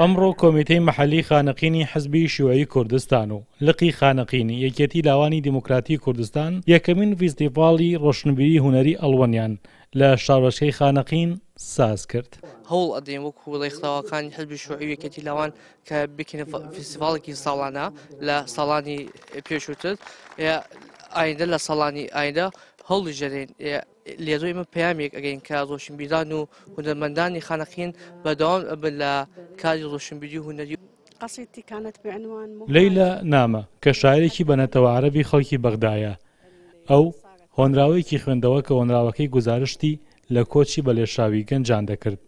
ئەمڕۆ کۆمیتەی مەحەلی خانەقینی حزبی شوعی کوردستان و لقی خانەقینی یەکێتی لاوانی دیموکراتی کوردستان یەکەمین فیستیڤاڵی ڕۆشنبیری هوەری ئەلوەنیان لە شارۆشەی خانەقین ساز کرد هەوڵ ئەدەین وەکو وڵی خڵاوەکانی حزبی شوعی یەکێتی لاوان کە بکنە فیسیڤالێکی ساڵانە لە ساڵانی پێشوتت ئایندە لە ساڵانی ئایدا هەڵی ژەرێن لێزۆ ئمە پامێک ئەگەین کە ڕۆشنبیران و هونەرمەندانی خانەقین بەداوام ئەبن لە کاری ڕۆشنبیری هوەری لەیلا نامە کە شاعرێکی بەنەتەوە عربی خەڵکی بەغدایە ئەو هۆنراوەیەکی خوێندەوە کە هۆنراوەکەی گزارشتی لە کۆچی بە لێشاوی گەنجان دەکرد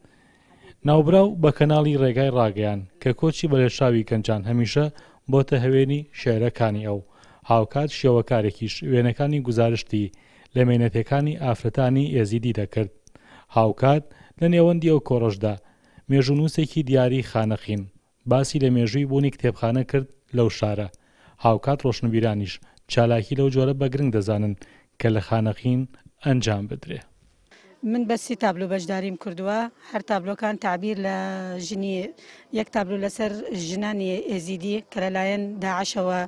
ناوبراو بە کەناڵی ڕێگای ڕاگەیان کە کۆچی بە لێشاوی گەنجان هەمیشە بۆتە هەوێنی شێرەکانی ئەو هاوکات شێوەکارێکیش وێنەکانی گزارشتی لە مێنەتەکانی ئافرەتانی ئێزیدی دەکرد هاوکات لە نێوەندی ئەو کۆڕشدا مێژونووسێکی دیاری خانەخین باسی لە مێژووی بوونی کتێبخانە کرد لەو شارە هاوکات ڕۆشنبیرانیش چالاکی لەو جۆرە بەگرنگ دەزانن کە لە خانەخین ئەنجام بدرێ من بەسی تابلو بەشداریم کردووە هەر تابلۆکان تعبیر لە ژنی یەک تابلو لەسەر ژنانی ئێزیدی کە لەلایەن داعشەوە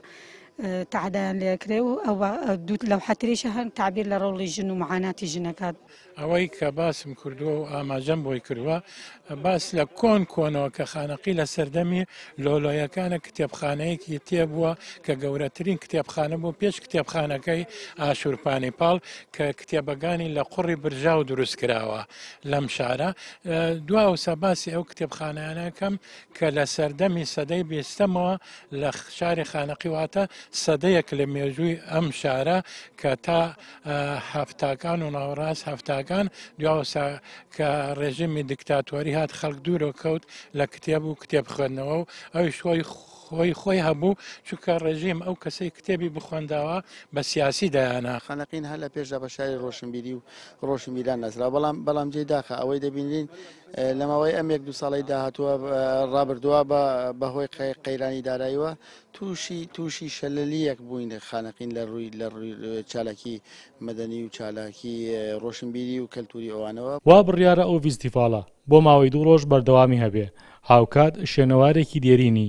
تعدایان لێکرێ و ئەو دووت لەو حەتریشە هەن تعبیر لە ڕۆڵی ژن و معاناتی ژنەکات ئەوەی کە باسم کردووە و ئاماژەم بۆی کردووە باس لە کۆن کۆنەوە کە خانەقی لە سەردەمی لۆلۆیەکانە کتێبخانەیەکی تێبووە کە گەورەترین کتێبخانە بۆ پێش کتێبخانەکەی ئاشورپانی پاڵ کە کتێبەکانی لە قوڕی برژاو دروست کراوە لەم شارە دوا و سەباسی ئەو کتێبخانەیانەکەم کە لە سەردەمی سەدەی بێستەمەوە لە شاری خانەقی واتە سەدەیەک لە مێژووی ئەم شارە کە تا هەفتاکان و ناوەڕاست هەفتاکان دواوەسا کە ڕێژمی دیکتاتۆری هات خەک دوورۆ کەوت لە کتێب و کتێب خوێندنەوە و ئەوی شۆی خو خۆی خۆی هەبوو چونکە ڕێژیم ئەو کەسەی کتێبی بخۆنداوە بە سیاسی دایانە خەنەقین هەر لە پێشدا بە شاری ڕۆشنبیری و ڕۆشن میلان نەسرا بەڵام بەڵام جێ داخە ئەوەی دەبینین لەماوەی ئەمێک دو ساڵی داهاتوە ڕابردووە بە بەهۆی قەیرانی داراییوە تووشی تووشی شەلەلیەک بووین خانەقین لە ڕووی لە ڕووی چالاکی مەدەنی و چالاکی ڕۆشنبیری و کەلتوری ئەوانەوە وا بڕیاە ئەو فیستیفاڵە بۆ ماوەی دوو ڕۆژ بەردەوامی هەبێ هاوکات شوێنەوارێکی دێرینی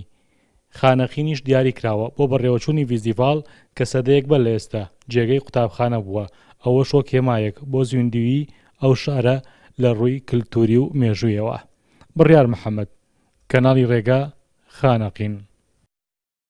خانەخینیش دیاری کراوە بۆ بەڕێوەچوونی ڤیزیڤال کە سەدەیەک بە لە ئێستا جێگەی قوتابخانە بووە ئەوە شۆ کێمایەک بۆ زیندوی ئەو شارە لە ڕووی کللتوری و مێژوویەوە بڕیار محەممەد کەناڵی ڕێگا خانەقین.